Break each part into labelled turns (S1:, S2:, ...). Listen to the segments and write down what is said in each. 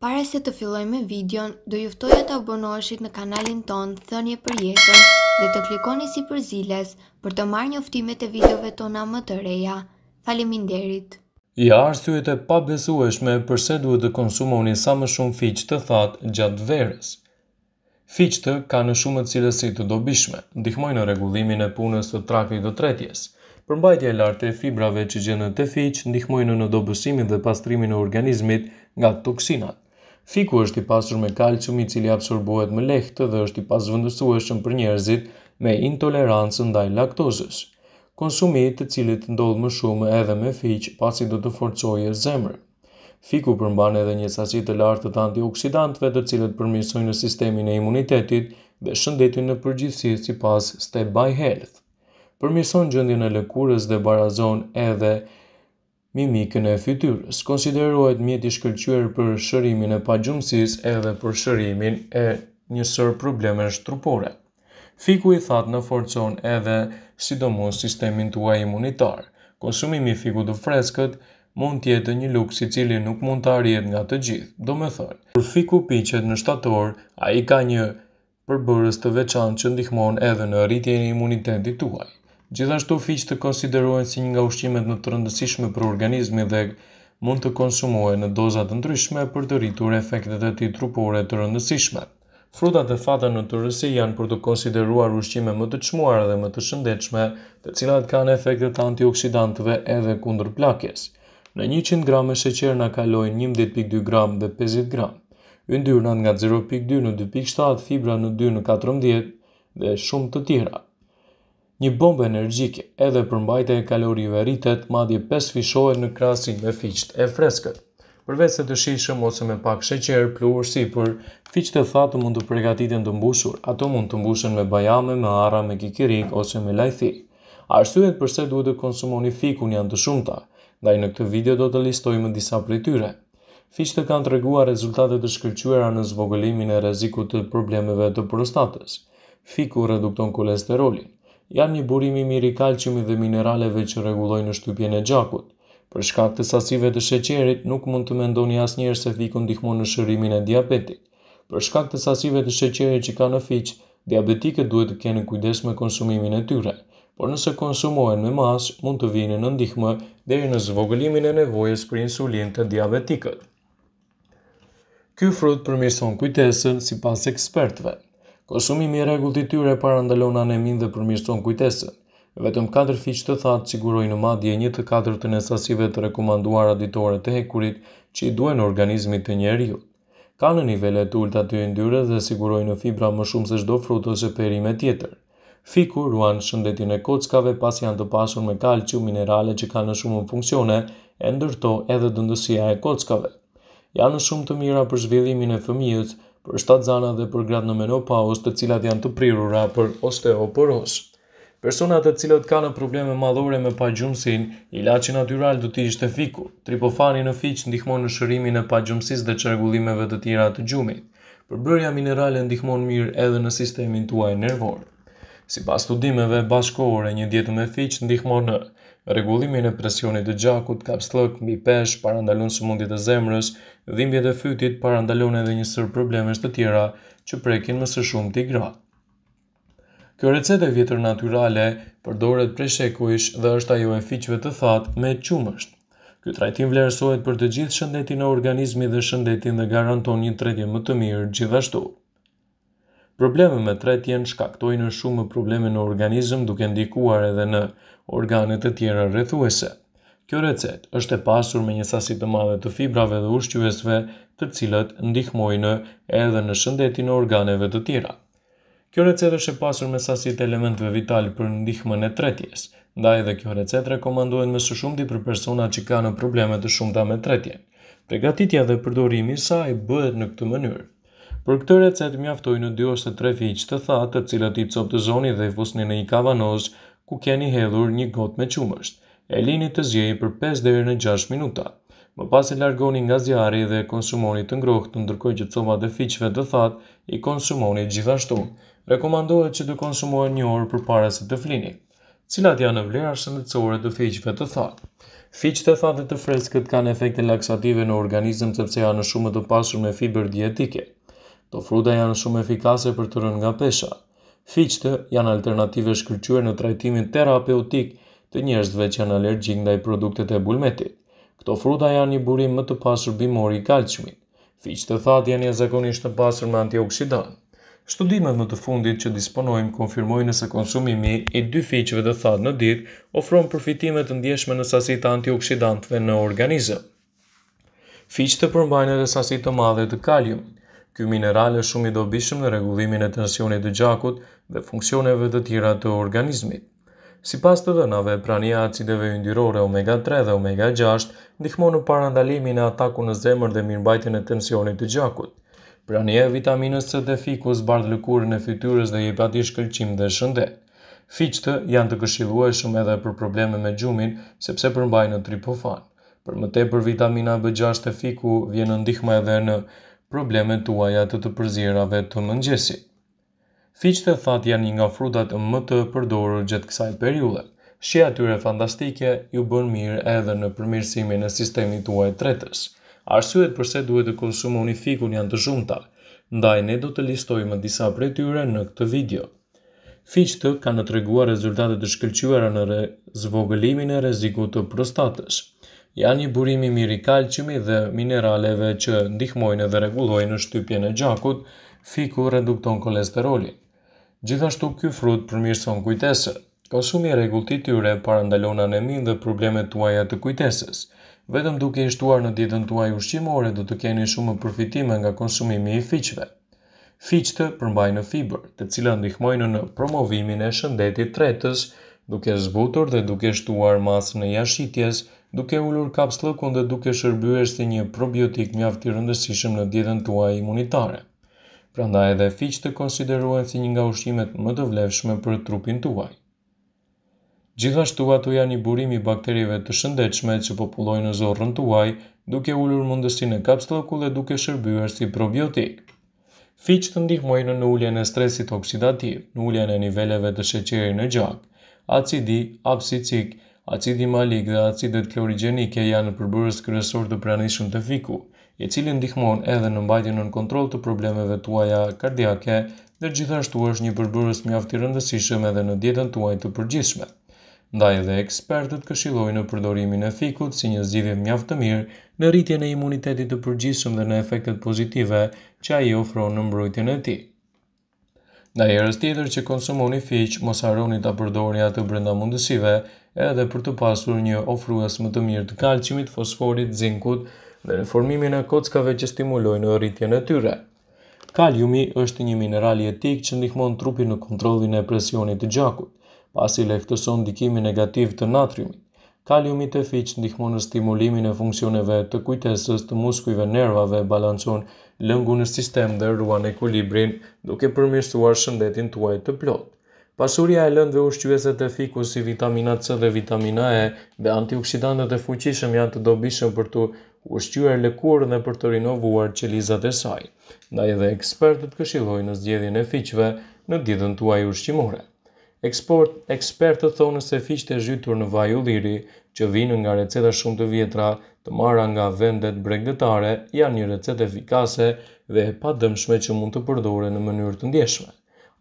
S1: Pare se të filloj me videon, do e të abonoheshit në kanalin ton Thënje për jetën dhe të klikoni si për ziles për të marrë njoftimet e videove tona më të reja. Faleminderit! Ja arsyet e pa besueshme përse duhet të konsumoni sa më shumë fiqë të thatë gjatë verës. Fiqë të ka në shumë të cilësi të dobishme, ndihmoj në regullimin e punës të trafik dhe tretjes. Përmbajtje e lartë e fibrave që gjenë të fiqë, ndihmoj në në dobësimin dhe pastrimin e organizmit nga toksinat. Fiku është i pasur me kalcium i cili absorbohet më lehtë dhe është i pazvendësueshëm për njerëzit me intolerancë ndaj laktozës. Konsumi i të cilit ndodh më shumë edhe me fiq, pasi do të forcojë zemrën. Fiku përmban edhe një sasi të lartë të antioksidantëve të cilët përmirësojnë në sistemin e imunitetit dhe shëndetin në përgjithësi si pas step by health. Përmirësojnë gjendjen e lëkurës dhe barazon edhe Mimikën e fytyrës konsiderohet mjeti shkëllqyër për shërimin e gjumësis edhe për shërimin e njësër probleme shtrupore. Fiku i that në forcon edhe sidomos sistemin tua imunitar. Konsumimi fiku të freskët mund tjetë një lukë si cili nuk mund të arjet nga të gjithë, do me thërë. Për fiku piqet në shtator, a i ka një përbërës të veçan që ndihmon edhe në rritjen e imunitetit tuaj. Gjithashtu fiqë të konsiderohen si një nga ushqimet në të rëndësishme për organizmi dhe mund të konsumohen në dozat të ndryshme për të rritur efektet e ti trupore të rëndësishme. Frutat dhe fata në të rësi janë për të konsideruar ushqime më të qmuar dhe më të shëndechme, të cilat kanë efektet antioksidantëve edhe kundër plakjes. Në 100 gram e sheqer në kalojnë 11.2 gram dhe 50 gram. Yndyrnat nga 0.2 në 2.7, fibra në 2 në 14 dhe shumë të tjera një bombë energjike edhe përmbajtja e kalorive rritet madje pes fishohet në krasin me fiqt e freskët. Përveç se të shishëm ose me pak sheqer, pluhur, sipër, fiqt e thatë mund të përgatiten të mbushur, ato mund të mbushen me bajame, me arra, me kikirik ose me lajthi. Arsyet përse duhet të konsumoni fikun janë të shumta, ndaj në këtë video do të listojmë disa prej tyre. Fiqët kanë treguar rezultate të shkëlqyera në zvogëlimin e rrezikut të problemeve të prostatës. Fiku redukton kolesterolin, janë një burimi mirë i kalciumit dhe mineraleve që rregullojnë në shtypjen e gjakut. Për shkak të sasive të sheqerit, nuk mund të mendoni asnjëherë se fiku ndihmon në shërimin e diabetit. Për shkak të sasive të sheqerit që ka në fiq, diabetikët duhet të kenë kujdes me konsumimin e tyre, por nëse konsumohen me mas, mund të vinë në ndihmë deri në zvogëlimin e nevojës për insulin të diabetikët. Ky frut përmirëson kujtesën si pas ekspertëve. Konsumimi i rregullt i tyre parandalon anemin dhe përmirëson kujtesën. Vetëm 4 fiqë të thatë sigurojnë madje një të katër të nesasive të rekomanduara ditore të hekurit që i duen organizmit të njeri ju. Ka në nivele të ulta të yndyrës dhe sigurojnë fibra më shumë se shdo frut ose perime tjetër. Fiku ruan shëndetin e kockave pas janë të pasur me kalqiu minerale që ka në shumë funksione e ndërto edhe dëndësia e kockave. Janë shumë të mira për zhvillimin e fëmijës, për shtatë zana dhe për gratë në menopaus të cilat janë të prirura për osteoporos. Personat të cilët ka në probleme madhore me pajgjumësin, ilaci natural do t'i ishte fiku. Tripofani në fiqë ndihmon në shërimin e gjumësis dhe qërgullimeve të tjera të gjumit. Përbërja minerale ndihmon mirë edhe në sistemin tuaj nervor. Si pas studimeve bashkore, një djetë me fiqë ndihmon në Regullimin e presionit të gjakut, kapslëk mbi pesh, parandalon sëmundjet e zemrës, dhimbjet e fytit, parandalon edhe një sër problemesh të tjera që prekin më së shumë ti gratë. Kjo recete vjetër naturale përdoret prej shekuish dhe është ajo e fiqve të thatë me qumësht. Ky trajtim vlerësohet për të gjithë shëndetin e organizmit dhe shëndetin dhe garanton një tretje më të mirë gjithashtu. Probleme me tret janë shkaktojnë shumë probleme në organizëm duke ndikuar edhe në organet të tjera rrethuese. Kjo recet është e pasur me një sasi të madhe të fibrave dhe ushqyesve të cilët ndihmojnë edhe në shëndetin e organeve të tjera. Kjo recet është e pasur me sasi të elementëve vital për ndihmën e tretjes, ndaj edhe kjo recet rekomandohet më së shumti për persona që kanë probleme të shumta me tretjen. Përgatitja dhe përdorimi i saj bëhet në këtë mënyrë. Për këtë recet mjaftoj në 2 ose 3 fiqë të thatë të cilat i copë të zoni dhe vusni në i kavanoz, ku keni hedhur një gotë me qumësht. E lini të zjej për 5 dhe në 6 minuta. Më pas e largoni nga zjarë dhe konsumoni të ngrohtë, ndërkoj që copa dhe fiqëve të thatë i konsumoni gjithashtu. Rekomandohet që të konsumoni një orë për para se të flini. Cilat janë në vlerë shëndetësore të fiqëve të thatë? Fiqët e thatë të freskët kanë efekte laksative në organizëm sepse janë shumë të pasur me fiber dietike. Këto fruta janë shumë efikase për të rënë nga pesha. Fiqtë janë alternative shkërqyer në trajtimin terapeutik të njerëzve që janë alergjik ndaj produkteve të bulmetit. Këto fruta janë një burim më të pasur bimor i kalcimit. Fiqtë thatë janë zakonisht të pasur me antioksidantë. Studimet më të fundit që disponojmë konfirmojnë se konsumimi i dy fiqeve të thatë në ditë ofron përfitime të ndjeshme në sasit të antioksidantëve në organizëm. Fiqë të përmbajnë edhe sasi të madhe të kaliumit. Ky mineral është shumë i dobishëm në rregullimin e tensionit të gjakut dhe funksioneve të tjera të organizmit. Sipas të dhënave, prania e acideve yndyrore omega 3 dhe omega 6 ndihmon në parandalimin e atakut në zemër dhe mirëmbajtjen e tensionit të gjakut. Prania e vitaminës C dhe fikus bardh lëkurën e fytyrës dhe jep atij shkëlqim dhe shëndet. Fiqtë janë të këshillueshëm edhe për probleme me gjumin, sepse përmbajnë tripofan. Për më tepër vitamina B6 e fiku vjen në ndihmë edhe në problemet tuaja të të përzirave të mëngjesit. Fiqët e thatë janë një nga frutat më të përdorur gjithë kësaj periullet. Shia tyre fantastike ju bën mirë edhe në përmirësimin në sistemi tuaj tretës. Arsyet përse duhet të konsumoni fikun janë të shumta, ndaj ne do të listojmë disa prej tyre në këtë video. Fiqët kanë të treguar rezultatet të shkëlqyera në zvogëlimin e rezikut të prostatës janë një burimi mirë i kalqimi dhe mineraleve që ndihmojnë dhe regulojnë në shtypjen e gjakut, fiku redukton kolesterolin. Gjithashtu ky frut përmirëson kujtesën. Konsumi i rregullt i tyre parandalon anemin dhe problemet tuaja të kujtesës. Vetëm duke i shtuar në ditën tuaj ushqimore do të keni shumë përfitime nga konsumimi i fiqve. Fiqet përmbajnë fibër, të cilat ndihmojnë në promovimin e shëndetit tretës, duke zbutur dhe duke shtuar masën e jashtëtjes, duke ullur kapslëkun dhe duke shërbyer si një probiotik mjaft i rëndësishëm në dietën tuaj imunitare. Prandaj edhe fiq të konsiderohen si një nga ushqimet më të vlefshme për trupin tuaj. Gjithashtu ato janë i burimi bakterive të shëndetshme që popullojnë në zorrën tuaj, duke ullur mundësinë e kapslëku dhe duke shërbyer si probiotik. Fiq të ndihmojnë në, ulljen e stresit oksidativ, në ulljen e niveleve të sheqerit në gjak, acidi, absicik, apsicik, Acid i malik dhe acidet klorigenike janë në përbërës kërësor të pranishëm të fiku, i cilin dihmon edhe në mbajtjen në kontrol të problemeve të uaja kardiake dhe gjithashtu është një përbërës mjafti afti rëndësishëm edhe në djetën të uaj të përgjithshme. Ndaj edhe ekspertët këshiloj në përdorimin e fikut si një zgjidhje mjaftë të mirë në rritje në imunitetit të përgjithshëm dhe në efektet pozitive që a i ofronë në mbrojtjen e tij. Nga i tjetër që konsumoni fiq, mos arroni të përdorja të brenda mundësive edhe për të pasur një ofruas më të mirë të kalqimit, fosforit, zinkut dhe reformimin e kockave që stimulojnë në rritjen e tyre. Kaliumi është një mineral jetik që ndihmon trupin në kontrollin e presionit të gjakut, pasi lehtëson ndikimin negativ të natriumit. Kaliumi të fiqë ndihmon në stimulimin e funksioneve të kujtesës të muskujve nervave, balancon lëngu në sistem dhe ruan ekulibrin, duke përmirësuar shëndetin tuaj të plot. Pasuria e lëndve ushqyese të fikut si vitamina C dhe vitamina E dhe antioksidantët e fuqishëm janë të dobishëm për të ushqyer lëkurën dhe për të rinovuar qelizat e saj. Ndaj edhe ekspertët këshillojnë në zgjedhjen e fiqve në ditën tuaj ushqimore. Eksport, ekspertët thonë se fiqët e zhytur në vaj u që vinë nga receta shumë të vjetra, të marra nga vendet bregdetare, janë një recetë efikase dhe e pa dëmshme që mund të përdore në mënyrë të ndjeshme.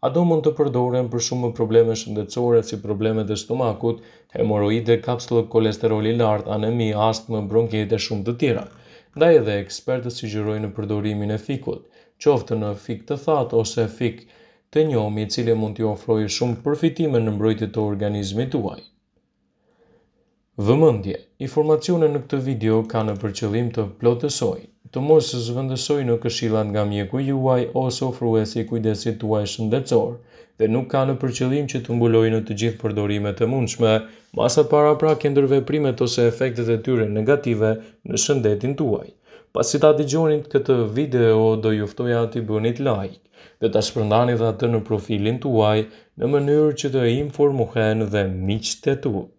S1: A do mund të përdoren për shumë probleme shëndetësore si probleme të stomakut, hemoroide, kapsullë kolesterol i lart, anemi, astmë, bronkite shumë të tjera. Ndaj edhe ekspertët sugjerojnë përdorimin e fikut, qoftë në fik të thatë ose fik të njomi cile mund t'ju ofrojë shumë përfitime në mbrojtje të organizmit tuaj. Vëmëndje, informacione në këtë video ka në përqëllim të plotësoj, të mos zvëndësoj në këshilat nga mjeku juaj ose ofruesi kujdesit tuaj shëndetësor, dhe nuk ka në përqëllim që të mbuloj në të gjithë përdorimet e mundshme, masa para pra këndërve primet ose efektet e tyre negative në shëndetin tuaj. Pas ta digjonit këtë video, do juftoj ati bënit like dhe ta shpërndani dhe atë në profilin të uaj në mënyrë që të informohen dhe miqtetut.